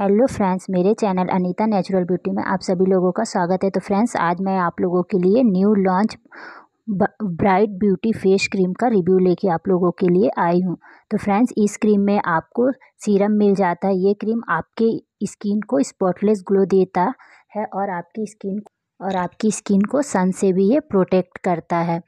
hello friends मेरे channel Anita natural beauty में आप सभी लोगों का स्वागत है तो फ्रेंड्स आज मैं आप लोगों के लिए new launch bright beauty face cream का रिव्यू लेके आप लोगों के लिए आई हूँ तो फ्रेंड्स इस क्रीम में आपको सीरम मिल जाता है ये क्रीम आपके स्किन को स्पॉटलेस ग्लो देता है और आपकी स्किन और आपकी स्किन को सन से भी ये प्रोटेक्ट करता है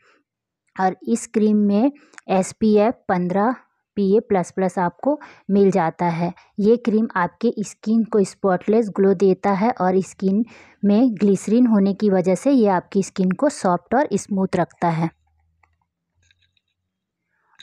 और इस क्रीम में एस पी एफ पंद्रह पी ए प्लस प्लस आपको मिल जाता है ये क्रीम आपके स्किन को स्पॉटलेस ग्लो देता है और स्किन में ग्लिसरीन होने की वजह से ये आपकी स्किन को सॉफ्ट और स्मूथ रखता है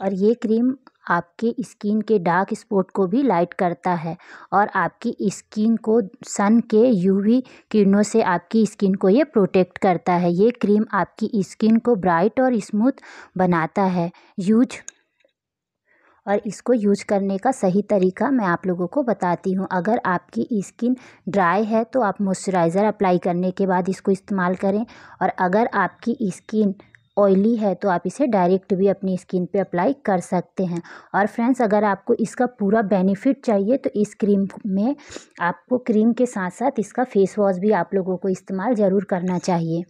और ये क्रीम आपके स्किन के डार्क स्पॉट को भी लाइट करता है और आपकी स्किन को सन के यूवी किरणों से आपकी स्किन को ये प्रोटेक्ट करता है ये क्रीम आपकी स्किन को ब्राइट और स्मूथ बनाता है यूज और इसको यूज करने का सही तरीका मैं आप लोगों को बताती हूँ अगर आपकी स्किन ड्राई है तो आप मॉइस्चराइज़र अप्लाई करने के बाद इसको इस्तेमाल करें और अगर आपकी स्किन ऑयली है तो आप इसे डायरेक्ट भी अपनी स्किन पे अप्लाई कर सकते हैं और फ्रेंड्स अगर आपको इसका पूरा बेनिफिट चाहिए तो इस क्रीम में आपको क्रीम के साथ साथ इसका फेस वॉश भी आप लोगों को इस्तेमाल ज़रूर करना चाहिए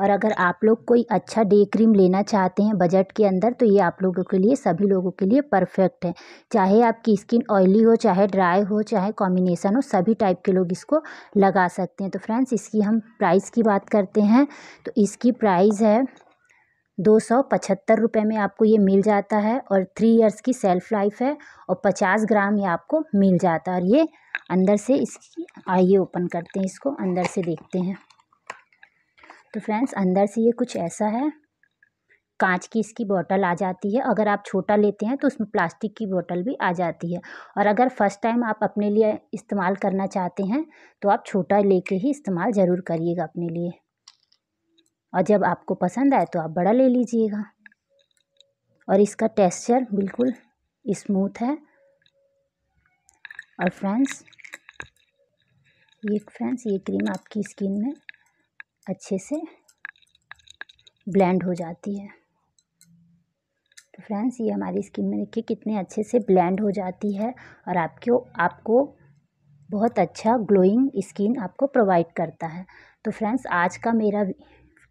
और अगर आप लोग कोई अच्छा डे क्रीम लेना चाहते हैं बजट के अंदर तो ये आप लोगों के लिए सभी लोगों के लिए परफेक्ट है चाहे आपकी स्किन ऑयली हो चाहे ड्राई हो चाहे कॉम्बिनेसन हो सभी टाइप के लोग इसको लगा सकते हैं तो फ्रेंड्स इसकी हम प्राइस की बात करते हैं तो इसकी प्राइस है दो सौ पचहत्तर रुपये में आपको ये मिल जाता है और थ्री इयर्स की सेल्फ लाइफ है और पचास ग्राम ये आपको मिल जाता है और ये अंदर से इसकी आइए ओपन करते हैं इसको अंदर से देखते हैं तो फ्रेंड्स अंदर से ये कुछ ऐसा है कांच की इसकी बोतल आ जाती है अगर आप छोटा लेते हैं तो उसमें प्लास्टिक की बोतल भी आ जाती है और अगर फर्स्ट टाइम आप अपने लिए इस्तेमाल करना चाहते हैं तो आप छोटा लेके ही इस्तेमाल ज़रूर करिएगा अपने लिए और जब आपको पसंद आए तो आप बड़ा ले लीजिएगा और इसका टेक्स्चर बिल्कुल स्मूथ है और फ्रेंड्स ये फ्रेंड्स ये क्रीम आपकी स्किन में अच्छे से ब्लेंड हो जाती है तो फ्रेंड्स ये हमारी स्किन में देखिए कितने अच्छे से ब्लेंड हो जाती है और आपको आपको बहुत अच्छा ग्लोइंग स्किन आपको प्रोवाइड करता है तो फ्रेंड्स आज का मेरा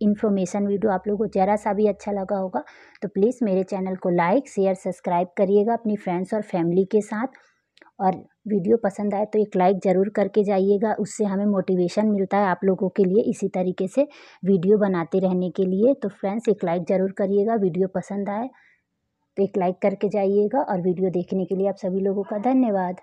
इन्फॉर्मेशन वीडियो आप लोगों को ज़रा सा भी अच्छा लगा होगा तो प्लीज़ मेरे चैनल को लाइक शेयर सब्सक्राइब करिएगा अपनी फ्रेंड्स और फैमिली के साथ और वीडियो पसंद आए तो एक लाइक ज़रूर करके जाइएगा उससे हमें मोटिवेशन मिलता है आप लोगों के लिए इसी तरीके से वीडियो बनाते रहने के लिए तो फ्रेंड्स एक लाइक ज़रूर करिएगा वीडियो पसंद आए तो एक लाइक करके जाइएगा और वीडियो देखने के लिए आप सभी लोगों का धन्यवाद